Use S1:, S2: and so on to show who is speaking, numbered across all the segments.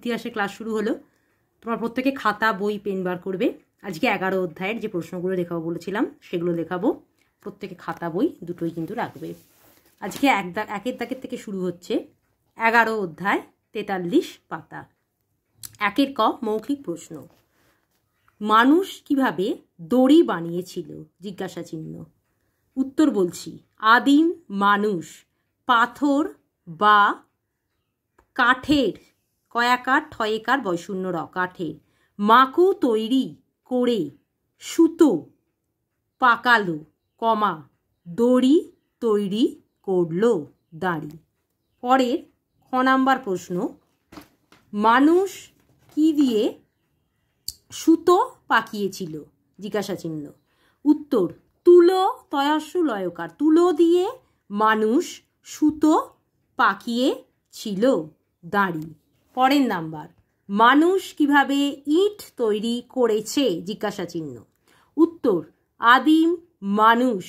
S1: ইতিহাসে ক্লাস শুরু হলো তোমার প্রত্যেকে খাতা বই পেন বার করবে আজকে এগারো অধ্যায়ের যে প্রশ্নগুলো দেখাবো বলেছিলাম সেগুলো দেখাবো প্রত্যেকে খাতা বই দুটোই কিন্তু রাখবে আজকে এক একের দাগের থেকে শুরু হচ্ছে এগারো অধ্যায় তেতাল্লিশ পাতা একের ক মৌখিক প্রশ্ন মানুষ কিভাবে দড়ি বানিয়েছিল জিজ্ঞাসা চিহ্ন উত্তর বলছি আদিম মানুষ পাথর বা কাঠের কয়াকার ঠয়েকার বয়শূন্য র কাঠের মাকো তৈরি করে সুতো পাকালো কমা দড়ি তৈরি করল দাড়ি পরের খ নাম্বার প্রশ্ন মানুষ কি দিয়ে সুতো পাকিয়েছিল জিজ্ঞাসা চিহ্ন উত্তর তুলো তয়াস্য লয়কার তুলো দিয়ে মানুষ সুতো পাকিয়েছিল দাঁড়ি পরের নাম্বার মানুষ কিভাবে ইট তৈরি করেছে জিজ্ঞাসা চিহ্ন উত্তর আদিম মানুষ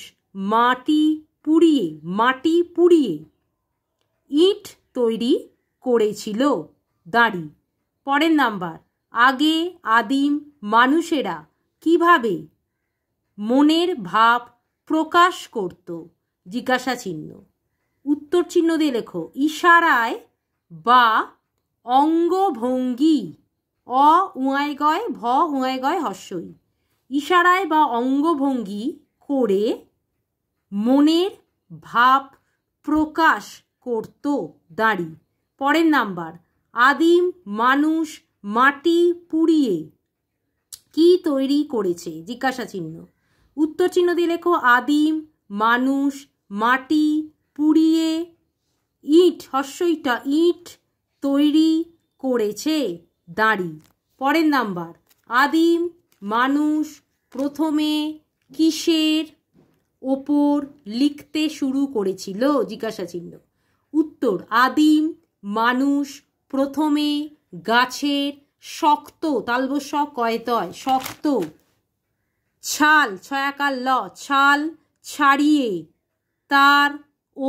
S1: মাটি পুড়িয়ে মাটি পুড়িয়ে ইট তৈরি করেছিল দাঁড়ি পরের নাম্বার আগে আদিম মানুষেরা কিভাবে মনের ভাব প্রকাশ করত জিজ্ঞাসা চিহ্ন উত্তর চিহ্ন দিয়ে লেখো ইশারায় বা অঙ্গভঙ্গি অ উঁয়ায় গয় ভ উঁয়ায় গয় হস্যই ইশারায় বা অঙ্গভঙ্গি করে মনের ভাব প্রকাশ করত দাঁড়ি পরের নাম্বার আদিম মানুষ মাটি পুড়িয়ে কি তৈরি করেছে জিজ্ঞাসা চিহ্ন উত্তর চিহ্ন দিয়ে লেখো আদিম মানুষ মাটি পুড়িয়ে ইট হস্যইটা ইট তৈরি করেছে দাঁড়ি পরের নাম্বার আদিম মানুষ প্রথমে কিসের ওপর লিখতে শুরু করেছিল জিজ্ঞাসা চিহ্ন উত্তর আদিম মানুষ প্রথমে গাছের শক্ত তালব কয়তয় শক্ত ছাল ছয়াকার ল ছাল ছাড়িয়ে তার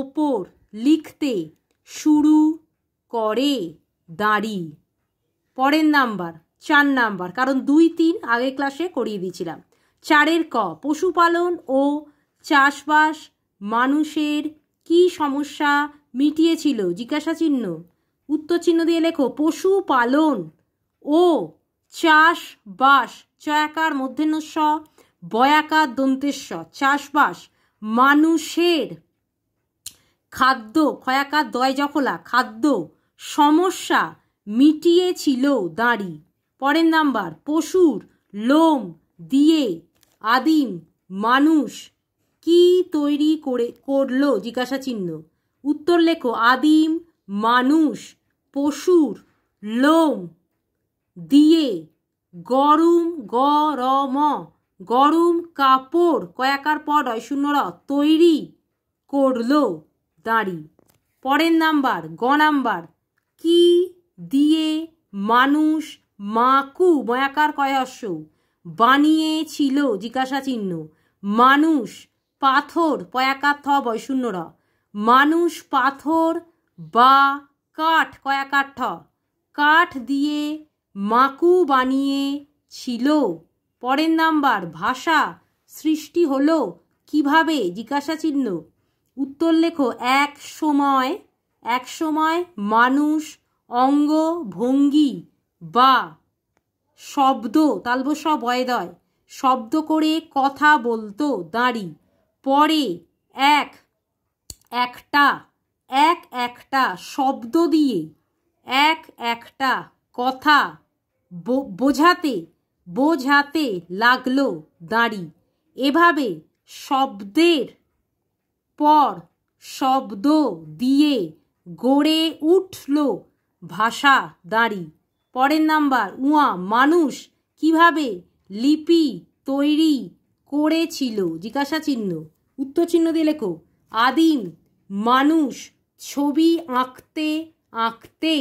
S1: ওপর লিখতে শুরু করে দাঁড়ি পরের নাম্বার চার নাম্বার কারণ দুই তিন আগে ক্লাসে করিয়ে দিয়েছিলাম চারের ক পশুপালন ও চাষবাস মানুষের কি সমস্যা মিটিয়েছিল জিজ্ঞাসা চিহ্ন উত্তর চিহ্ন দিয়ে লেখো পশুপালন ও চাষবাস চয়াকার মধ্যেন্নস্ব বয়াকার দন্তেস্ব চাষবাস মানুষের খাদ্য ক্ষয়াকার দয় জখলা খাদ্য সমস্যা মিটিয়েছিল দাঁড়ি পরের নাম্বার পশুর লোম দিয়ে আদিম মানুষ কি তৈরি করে করলো জিজ্ঞাসা চিহ্ন উত্তর লেখো আদিম মানুষ পশুর লোম দিয়ে গরম গরম গরম কাপড় কয়াকার পর নয় শূন্যর তৈরি করলো দাঁড়ি পরের নাম্বার গ নাম্বার কি দিয়ে মানুষ মাকু ময়াকার কয়স্য বানিয়েছিল জিজ্ঞাসা চিহ্ন মানুষ পাথর পয়াকার থ বৈশূন্যর মানুষ পাথর বা কাঠ কয়াকার ঠ কাঠ দিয়ে মাকু বানিয়ে ছিল পরের নাম্বার ভাষা সৃষ্টি হলো কিভাবে জিজ্ঞাসা চিহ্ন উত্তর লেখো এক সময় একসময় মানুষ অঙ্গ ভঙ্গি বা শব্দ তালবস বয়দয় শব্দ করে কথা বলতো দাঁড়ি পরে এক একটা এক একটা শব্দ দিয়ে এক একটা কথা বোঝাতে বোঝাতে লাগলো দাঁড়ি এভাবে শব্দের পর শব্দ দিয়ে গড়ে উঠল ভাষা দাঁড়ি পরের নাম্বার উয়া মানুষ কিভাবে লিপি তৈরি করেছিল জিজ্ঞাসা চিহ্ন উত্তর চিহ্ন দিয়ে লেখো আদিম মানুষ ছবি আঁকতে আঁকতে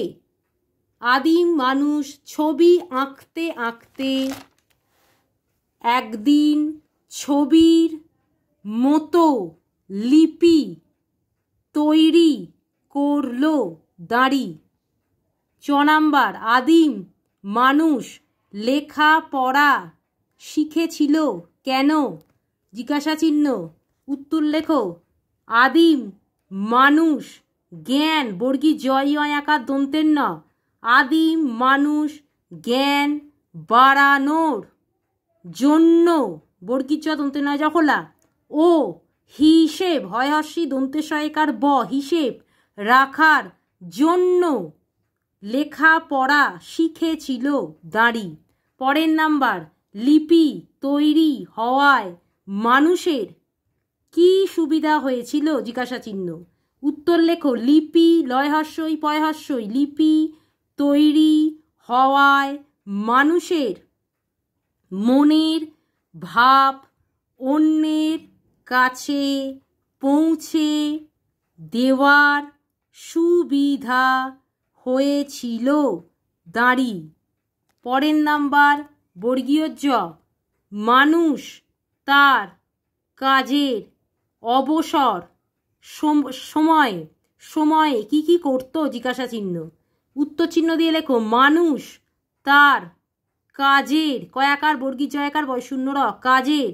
S1: আদিম মানুষ ছবি আঁকতে আঁকতে একদিন ছবির মতো লিপি তৈরি করলো দাঁড়ি চ নাম্বার আদিম মানুষ লেখা পড়া শিখেছিল কেন জিজ্ঞাসা চিহ্ন উত্তর লেখো আদিম মানুষ জ্ঞান বর্গী জয় একা দন্তের ন আদিম মানুষ জ্ঞান বাড়ানোর জন্য বর্গী চ দন্তের নয় জখলা ও হিসেব হয় হর্ষি সয়কার ব হিসেব রাখার জন্য লেখা পড়া শিখেছিল দাঁড়ি পরের নাম্বার লিপি তৈরি হওয়ায় মানুষের কি সুবিধা হয়েছিল জিজ্ঞাসা চিহ্ন উত্তর লেখো লিপি লয়হাস্যই পয়হাস্যই লিপি তৈরি হওয়ায় মানুষের মনের ভাব অন্যের কাছে পৌঁছে দেওয়ার সুবিধা হয়েছিল দাঁড়ি পরের নাম্বার বর্গীয় জ মানুষ তার কাজের অবসর সময়ে সময়ে কি কি করত জিজ্ঞাসা চিহ্ন উত্তর চিহ্ন দিয়ে লেখো মানুষ তার কাজের কয়াকার বর্গী জয়াকার বয়শূন্যরা কাজের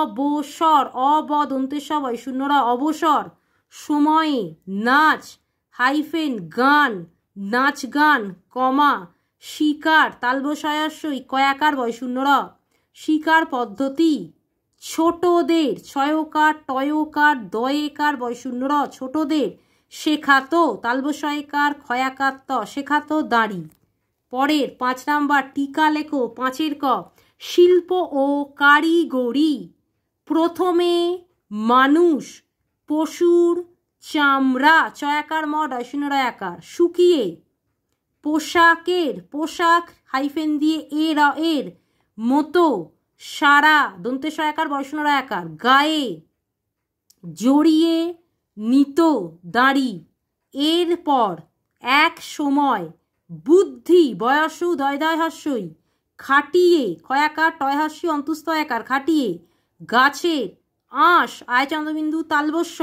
S1: অবসর অবদন্তেশ্বর বয়শূন্যরা অবসর সময়ে নাচ হাইফেন গান নাচ গান কমা শিকার তালবসায়াশই কয়াকার বয়শূন্যর শিকার পদ্ধতি ছোটদের ছয়কার টয়কার দয়েকার বয়শূন্যর ছোটদের শেখাতো তালবসয়কার ক্ষয়াকাত্ত শেখাতো দাঁড়ি পরের পাঁচ নাম্বার টিকা লেখো পাঁচের ক শিল্প ও কারিগরি প্রথমে মানুষ পশুর চামড়া ছয়াকার ম ডয়সুনরা আকার শুকিয়ে পোশাকের পোশাক হাইফেন দিয়ে এ র এর মতো সারা দন্তে সয়াকার বয়সনরা একার গায়ে জড়িয়ে নিত দাঁড়ি এরপর এক সময় বুদ্ধি বয়সু দয়দয় হাস্যই খাটিয়ে কয়াকার হাস্যই অন্তস্থ একার খাটিয়ে গাছের আঁশ আয়চন্দ্রবিন্দু তালবস্য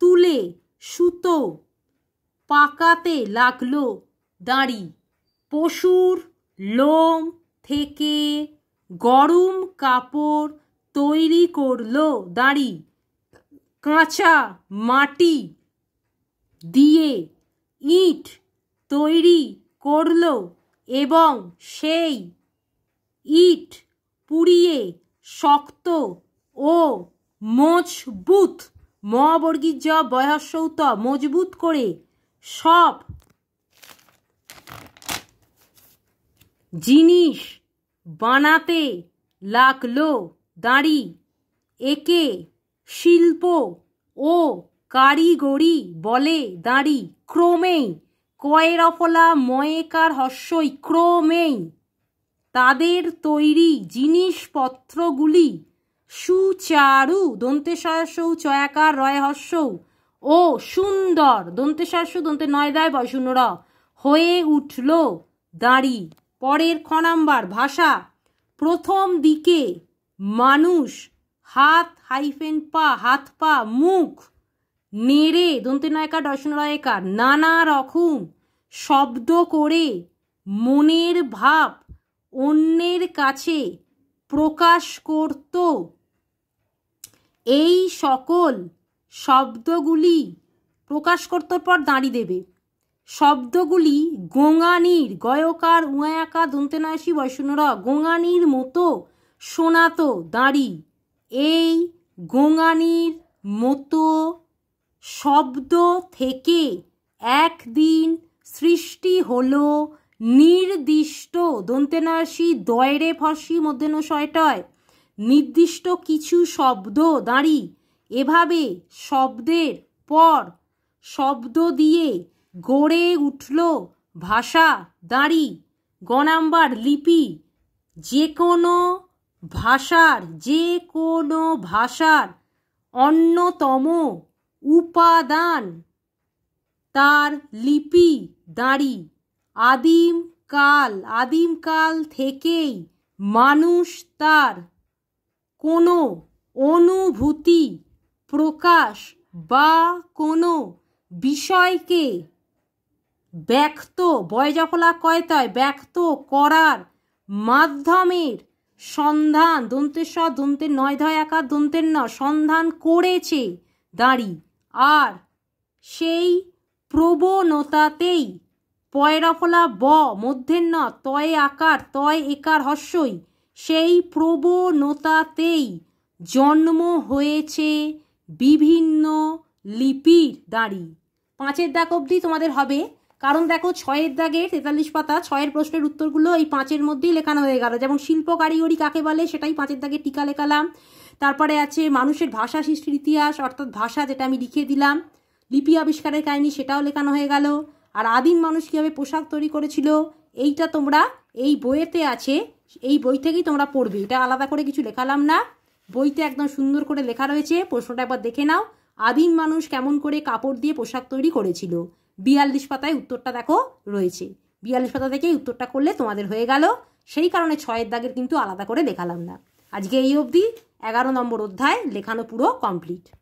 S1: তুলে সুতো পাকাতে লাগলো দাঁড়ি পশুর লোম থেকে গরম কাপড় তৈরি করলো দাঁড়ি কাঁচা মাটি দিয়ে ইট তৈরি করলো এবং সেই ইট পুড়িয়ে শক্ত ও মজবুত ম বর্গীর বয়সৌত মজবুত করে সব জিনিস বানাতে লাগলো দাঁড়ি একে শিল্প ও কারিগরি বলে দাঁড়ি ক্রমেই কয়ের অফলা ময়েকার হস্যই ক্রমেই তাদের তৈরি জিনিসপত্রগুলি সুচারু দন্তে সৌ চয়াকার রয় হস্যৌ ও সুন্দর দন্তে সু দন্তে নয় দায় বয় শূন্য র হয়ে উঠল দাঁড়ি পরের খ নাম্বার ভাষা প্রথম দিকে মানুষ হাত হাইফেন পা হাত পা মুখ নেড়ে দন্তে নয়কা ডশন রয়কার নানা রকম শব্দ করে মনের ভাব অন্যের কাছে প্রকাশ করত এই সকল শব্দগুলি প্রকাশ করতে পর দাঁড়ি দেবে শব্দগুলি গোঙানির গয়কার উয়াকা দন্তেনায়সী বৈষ্ণরা গোঙানির মতো সোনাতো দাঁড়ি এই গোঙানির মতো শব্দ থেকে একদিন সৃষ্টি হল নির্দিষ্ট দন্তেনায়সী দয়রে ফসি মধ্যে নয় নির্দিষ্ট কিছু শব্দ দাঁড়ি এভাবে শব্দের পর শব্দ দিয়ে গড়ে উঠল ভাষা দাঁড়ি গ নাম্বার লিপি যে কোনো ভাষার যে কোনো ভাষার অন্যতম উপাদান তার লিপি দাঁড়ি আদিম কাল আদিমকাল থেকেই মানুষ তার কোনো অনুভূতি প্রকাশ বা কোনো বিষয়কে ব্যক্ত বয়জফলা কয়তায় ব্যক্ত করার মাধ্যমের সন্ধান দন্তের স দন্তের নয় ধয় একা দন্তের ন সন্ধান করেছে দাঁড়ি আর সেই প্রবণতাতেই পয়রাফলা ব মধ্যের ন তয় আকার তয় একার হস্যই সেই প্রবণতাতেই জন্ম হয়েছে বিভিন্ন লিপির দাঁড়ি পাঁচের দাগ অবধি তোমাদের হবে কারণ দেখো ছয়ের দাগের তেতাল্লিশ পাতা ছয়ের প্রশ্নের উত্তরগুলো এই পাঁচের মধ্যেই লেখানো হয়ে গেল যেমন শিল্প কারিগরি কাকে বলে সেটাই পাঁচের দাগে টিকা লেখালাম তারপরে আছে মানুষের ভাষা সৃষ্টির ইতিহাস অর্থাৎ ভাষা যেটা আমি লিখে দিলাম লিপি আবিষ্কারের কাহিনী সেটাও লেখানো হয়ে গেল আর আদিম মানুষ কীভাবে পোশাক তৈরি করেছিল এইটা তোমরা এই বইয়েতে আছে এই বই থেকেই তোমরা পড়বে এটা আলাদা করে কিছু লেখালাম না বইতে একদম সুন্দর করে লেখা রয়েছে প্রশ্নটা একবার দেখে নাও আদিম মানুষ কেমন করে কাপড় দিয়ে পোশাক তৈরি করেছিল বিয়াল্লিশ পাতায় উত্তরটা দেখো রয়েছে বিয়াল্লিশ পাতা থেকেই উত্তরটা করলে তোমাদের হয়ে গেল সেই কারণে ছয়ের দাগের কিন্তু আলাদা করে দেখালাম না আজকে এই অবধি এগারো নম্বর অধ্যায় লেখানো পুরো কমপ্লিট